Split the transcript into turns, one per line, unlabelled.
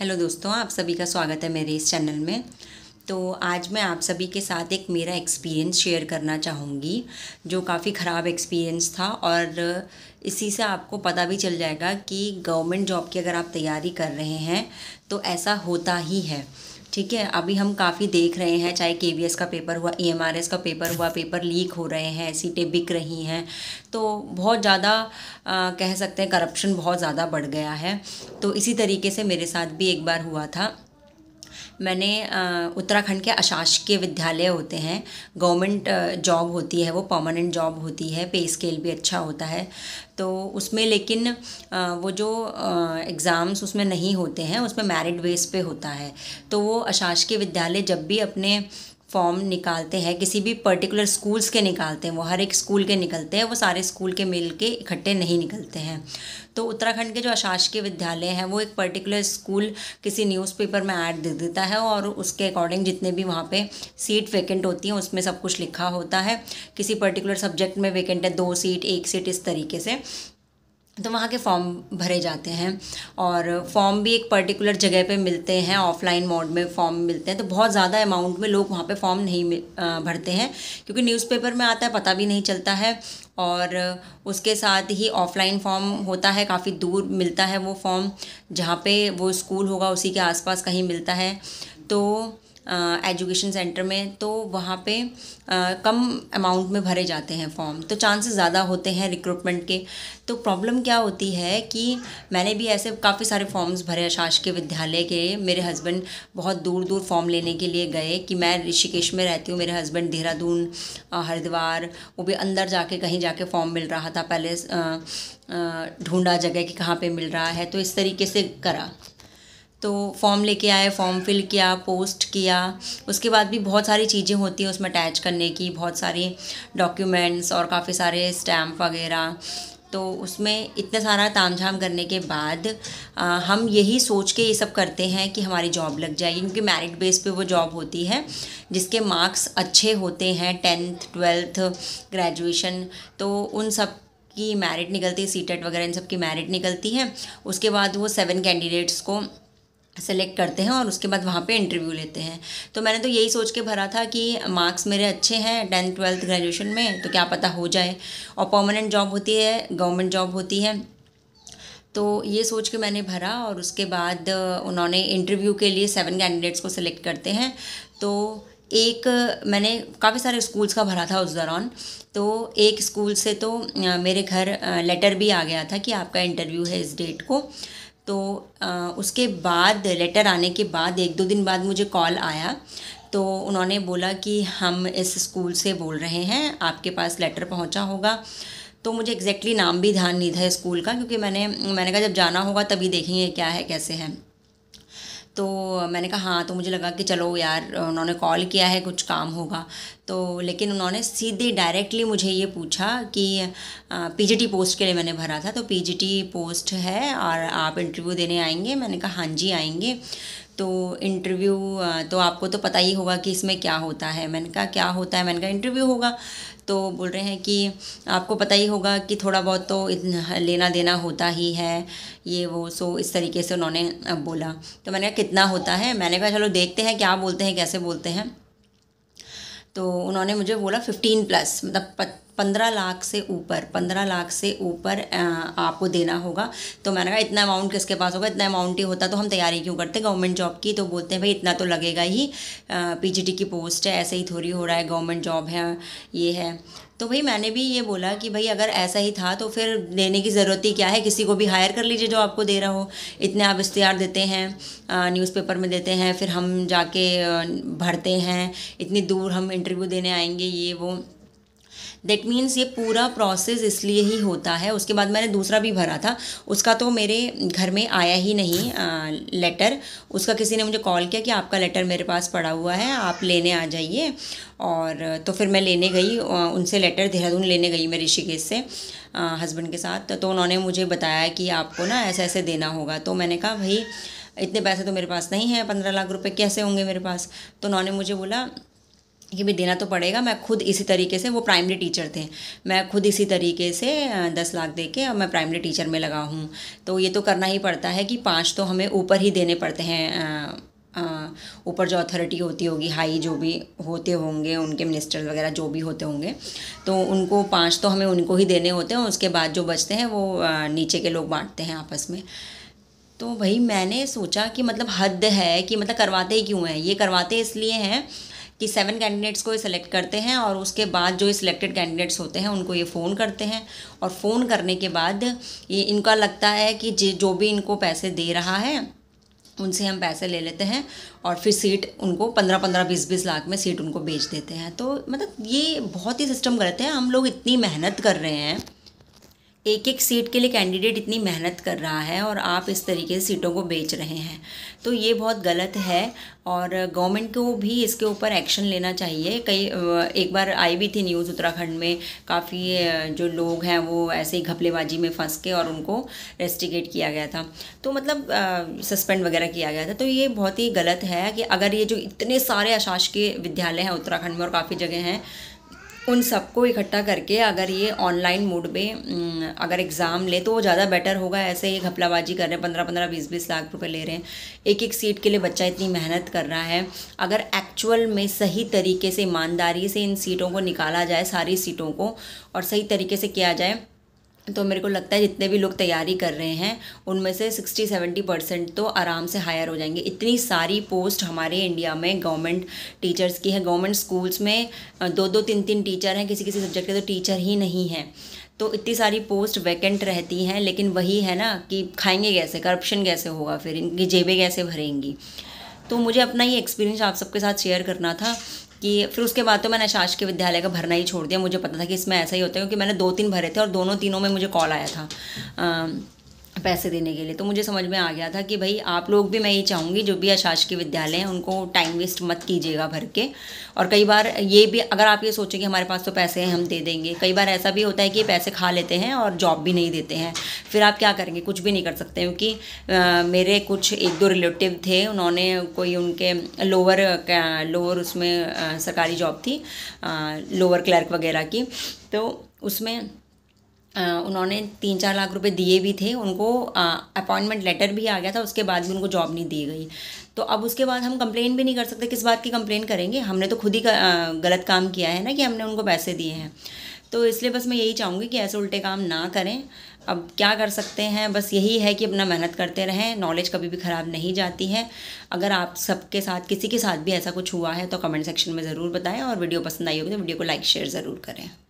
hello दोस्तों आप सभी का स्वागत है मेरे इस चैनल में तो आज मैं आप सभी के साथ एक मेरा एक्सपीरियंस शेयर करना चाहूँगी जो काफ़ी ख़राब एक्सपीरियंस था और इसी से आपको पता भी चल जाएगा कि गवर्नमेंट जॉब की अगर आप तैयारी कर रहे हैं तो ऐसा होता ही है ठीक है अभी हम काफ़ी देख रहे हैं चाहे के का पेपर हुआ ई e का पेपर हुआ पेपर लीक हो रहे हैं सीटें बिक रही हैं तो बहुत ज़्यादा कह सकते हैं करप्शन बहुत ज़्यादा बढ़ गया है तो इसी तरीके से मेरे साथ भी एक बार हुआ था मैंने उत्तराखंड के अशासकीय विद्यालय होते हैं गवर्नमेंट जॉब होती है वो परमानेंट जॉब होती है पे स्केल भी अच्छा होता है तो उसमें लेकिन वो जो एग्ज़ाम्स उसमें नहीं होते हैं उसमें मैरिट बेस पे होता है तो वो अशासकीय विद्यालय जब भी अपने फॉर्म निकालते हैं किसी भी पर्टिकुलर स्कूल्स के निकालते हैं वो हर एक स्कूल के निकलते हैं वो सारे स्कूल के मिल के इकट्ठे नहीं निकलते हैं तो उत्तराखंड के जो अशासकीय विद्यालय हैं वो एक पर्टिकुलर स्कूल किसी न्यूज़पेपर में ऐड दे देता है और उसके अकॉर्डिंग जितने भी वहाँ पे सीट वेकेंट होती हैं उसमें सब कुछ लिखा होता है किसी पर्टिकुलर सब्जेक्ट में वेकेंट है दो सीट एक सीट इस तरीके से तो वहाँ के फॉर्म भरे जाते हैं और फॉर्म भी एक पर्टिकुलर जगह पे मिलते हैं ऑफलाइन मोड में फॉर्म मिलते हैं तो बहुत ज़्यादा अमाउंट में लोग वहाँ पे फॉर्म नहीं भरते हैं क्योंकि न्यूज़पेपर में आता है पता भी नहीं चलता है और उसके साथ ही ऑफलाइन फॉर्म होता है काफ़ी दूर मिलता है वो फॉर्म जहाँ पे वो स्कूल होगा उसी के आसपास कहीं मिलता है तो एजुकेशन सेंटर में तो वहाँ पे आ, कम अमाउंट में भरे जाते हैं फॉर्म तो चांसेस ज़्यादा होते हैं रिक्रूटमेंट के तो प्रॉब्लम क्या होती है कि मैंने भी ऐसे काफ़ी सारे फॉर्म्स भरे शासकीय विद्यालय के मेरे हस्बैंड बहुत दूर दूर फॉर्म लेने के लिए गए कि मैं ऋषिकेश में रहती हूँ मेरे हस्बैंड देहरादून हरिद्वार वो भी अंदर जाके कहीं जाके फॉर्म मिल रहा था पहले ढूंढा जगह कि कहाँ पे मिल रहा है तो इस तरीके से करा तो फॉर्म लेके आए फॉर्म फिल किया पोस्ट किया उसके बाद भी बहुत सारी चीज़ें होती हैं उसमें अटैच करने की बहुत सारी डॉक्यूमेंट्स और काफ़ी सारे स्टैम्प वगैरह तो उसमें इतना सारा ताम झाम करने के बाद आ, हम यही सोच के ये सब करते हैं कि हमारी जॉब लग जाएगी क्योंकि मेरिट बेस पे वो जॉब होती है जिसके मार्क्स अच्छे होते हैं टेंथ ट्वेल्थ ग्रेजुएशन तो उन सब की मेरिट निकलती है सीटेट वगैरह इन सब की मेरिट निकलती है उसके बाद वो सेवन कैंडिडेट्स को सेलेक्ट करते हैं और उसके बाद वहाँ पे इंटरव्यू लेते हैं तो मैंने तो यही सोच के भरा था कि मार्क्स मेरे अच्छे हैं टेंथ ट्वेल्थ ग्रेजुएशन में तो क्या पता हो जाए और परमानेंट जॉब होती है गवर्नमेंट जॉब होती है तो ये सोच के मैंने भरा और उसके बाद उन्होंने इंटरव्यू के लिए सेवन कैंडिडेट्स को सिलेक्ट करते हैं तो एक मैंने काफ़ी सारे स्कूल्स का भरा था उस दौरान तो एक स्कूल से तो मेरे घर लेटर भी आ गया था कि आपका इंटरव्यू है इस डेट को तो उसके बाद लेटर आने के बाद एक दो दिन बाद मुझे कॉल आया तो उन्होंने बोला कि हम इस स्कूल से बोल रहे हैं आपके पास लेटर पहुंचा होगा तो मुझे एग्जैक्टली exactly नाम भी ध्यान नहीं था स्कूल का क्योंकि मैंने मैंने कहा जब जाना होगा तभी देखेंगे क्या है कैसे है तो मैंने कहा हाँ तो मुझे लगा कि चलो यार उन्होंने कॉल किया है कुछ काम होगा तो लेकिन उन्होंने सीधे डायरेक्टली मुझे ये पूछा कि पीजीटी पोस्ट के लिए मैंने भरा था तो पीजीटी पोस्ट है और आप इंटरव्यू देने आएंगे मैंने कहा हाँ जी आएंगे तो इंटरव्यू तो आपको तो पता ही होगा कि इसमें क्या होता है मैंने कहा क्या होता है मैंने कहा इंटरव्यू होगा तो बोल रहे हैं कि आपको पता ही होगा कि थोड़ा बहुत तो लेना देना होता ही है ये वो सो इस तरीके से उन्होंने बोला तो मैंने कहा कितना होता है मैंने कहा चलो देखते हैं क्या बोलते हैं कैसे बोलते हैं तो उन्होंने मुझे बोला फिफ्टीन प्लस मतलब पंद्रह लाख से ऊपर पंद्रह लाख से ऊपर आपको देना होगा तो मैंने कहा इतना अमाउंट किसके पास होगा इतना अमाउंट ही होता तो हम तैयारी क्यों करते गवर्नमेंट जॉब की तो बोलते हैं भाई इतना तो लगेगा ही पीजीटी की पोस्ट है ऐसे ही थोड़ी हो रहा है गवर्नमेंट जॉब है ये है तो भाई मैंने भी ये बोला कि भाई अगर ऐसा ही था तो फिर देने की ज़रूरत ही क्या है किसी को भी हायर कर लीजिए जो आपको दे रहा हो इतने आप इश्तिहार देते हैं न्यूज़पेपर में देते हैं फिर हम जाके भरते हैं इतनी दूर हम इंटरव्यू देने आएंगे ये वो दैट मीन्स ये पूरा प्रोसेस इसलिए ही होता है उसके बाद मैंने दूसरा भी भरा था उसका तो मेरे घर में आया ही नहीं आ, लेटर उसका किसी ने मुझे कॉल किया कि आपका लेटर मेरे पास पड़ा हुआ है आप लेने आ जाइए और तो फिर मैं लेने गई उनसे लेटर देहरादून लेने गई मैं ऋषिकेश से हस्बैंड के साथ तो उन्होंने मुझे बताया कि आपको ना ऐसे ऐसे देना होगा तो मैंने कहा भाई इतने पैसे तो मेरे पास नहीं है पंद्रह लाख रुपए कैसे होंगे मेरे पास तो उन्होंने मुझे बोला कि भी देना तो पड़ेगा मैं खुद इसी तरीके से वो प्राइमरी टीचर थे मैं खुद इसी तरीके से दस लाख दे के मैं प्राइमरी टीचर में लगा हूँ तो ये तो करना ही पड़ता है कि पाँच तो हमें ऊपर ही देने पड़ते हैं ऊपर जो अथॉरिटी होती होगी हाई जो भी होते होंगे उनके मिनिस्टर वगैरह जो भी होते होंगे तो उनको पाँच तो हमें उनको ही देने होते हैं उसके बाद जो बचते हैं वो नीचे के लोग बांटते हैं आपस में तो भाई मैंने सोचा कि मतलब हद है कि मतलब करवाते ही क्यों हैं ये करवाते इसलिए हैं कि सेवन कैंडिडेट्स को ये सिलेक्ट करते हैं और उसके बाद जो ये सिलेक्टेड कैंडिडेट्स होते हैं उनको ये फ़ोन करते हैं और फ़ोन करने के बाद ये इनका लगता है कि जो भी इनको पैसे दे रहा है उनसे हम पैसे ले लेते हैं और फिर सीट उनको पंद्रह पंद्रह बीस बीस लाख में सीट उनको बेच देते हैं तो मतलब ये बहुत ही सिस्टम गलत है हम लोग इतनी मेहनत कर रहे हैं एक एक सीट के लिए कैंडिडेट इतनी मेहनत कर रहा है और आप इस तरीके से सीटों को बेच रहे हैं तो ये बहुत गलत है और गवर्नमेंट को भी इसके ऊपर एक्शन लेना चाहिए कई एक बार आई भी थी न्यूज़ उत्तराखंड में काफ़ी जो लोग हैं वो ऐसे ही घपलेबाजी में फंस के और उनको रेस्टिगेट किया गया था तो मतलब सस्पेंड वगैरह किया गया था तो ये बहुत ही गलत है कि अगर ये जो इतने सारे अशासकीय विद्यालय हैं उत्तराखंड में और काफ़ी जगह हैं उन सबको इकट्ठा करके अगर ये ऑनलाइन मोड में अगर एग्ज़ाम ले तो वो ज़्यादा बेटर होगा ऐसे ही घपलाबाजी कर रहे हैं पंद्रह पंद्रह बीस बीस लाख रुपए ले रहे हैं एक एक सीट के लिए बच्चा इतनी मेहनत कर रहा है अगर एक्चुअल में सही तरीके से ईमानदारी से इन सीटों को निकाला जाए सारी सीटों को और सही तरीके से किया जाए तो मेरे को लगता है जितने भी लोग तैयारी कर रहे हैं उनमें से सिक्सटी सेवेंटी परसेंट तो आराम से हायर हो जाएंगे इतनी सारी पोस्ट हमारे इंडिया में गवर्नमेंट टीचर्स की है गवर्नमेंट स्कूल्स में दो दो तीन तीन टीचर हैं किसी किसी सब्जेक्ट के तो टीचर ही नहीं हैं तो इतनी सारी पोस्ट वैकेंट रहती हैं लेकिन वही है ना कि खाएंगे कैसे करप्शन कैसे होगा फिर इनकी जेबें कैसे भरेंगी तो मुझे अपना ये एक्सपीरियंस आप सबके साथ शेयर करना था कि फिर उसके बाद तो मैंने शासकीय विद्यालय का भरना ही छोड़ दिया मुझे पता था कि इसमें ऐसा ही होता है क्योंकि मैंने दो तीन भरे थे और दोनों तीनों में मुझे कॉल आया था पैसे देने के लिए तो मुझे समझ में आ गया था कि भाई आप लोग भी मैं ये चाहूँगी जो भी अशासकीय विद्यालय हैं उनको टाइम वेस्ट मत कीजिएगा भर के और कई बार ये भी अगर आप ये सोचें कि हमारे पास तो पैसे हैं हम दे देंगे कई बार ऐसा भी होता है कि पैसे खा लेते हैं और जॉब भी नहीं देते हैं फिर आप क्या करेंगे कुछ भी नहीं कर सकते क्योंकि मेरे कुछ एक दो रिलेटिव थे उन्होंने कोई उनके लोअर लोअर उसमें सरकारी जॉब थी लोअर क्लर्क वगैरह की तो उसमें उन्होंने तीन चार लाख रुपए दिए भी थे उनको अपॉइंटमेंट लेटर भी आ गया था उसके बाद भी उनको जॉब नहीं दी गई तो अब उसके बाद हम कंप्लेन भी नहीं कर सकते किस बात की कंप्लेन करेंगे हमने तो खुद ही गलत काम किया है ना कि हमने उनको पैसे दिए हैं तो इसलिए बस मैं यही चाहूँगी कि ऐसे उल्टे काम ना करें अब क्या कर सकते हैं बस यही है कि अपना मेहनत करते रहें नॉलेज कभी भी ख़राब नहीं जाती है अगर आप सबके साथ किसी के साथ भी ऐसा कुछ हुआ है तो कमेंट सेक्शन में ज़रूर बताएं और वीडियो पसंद आई होगी तो वीडियो को लाइक शेयर ज़रूर करें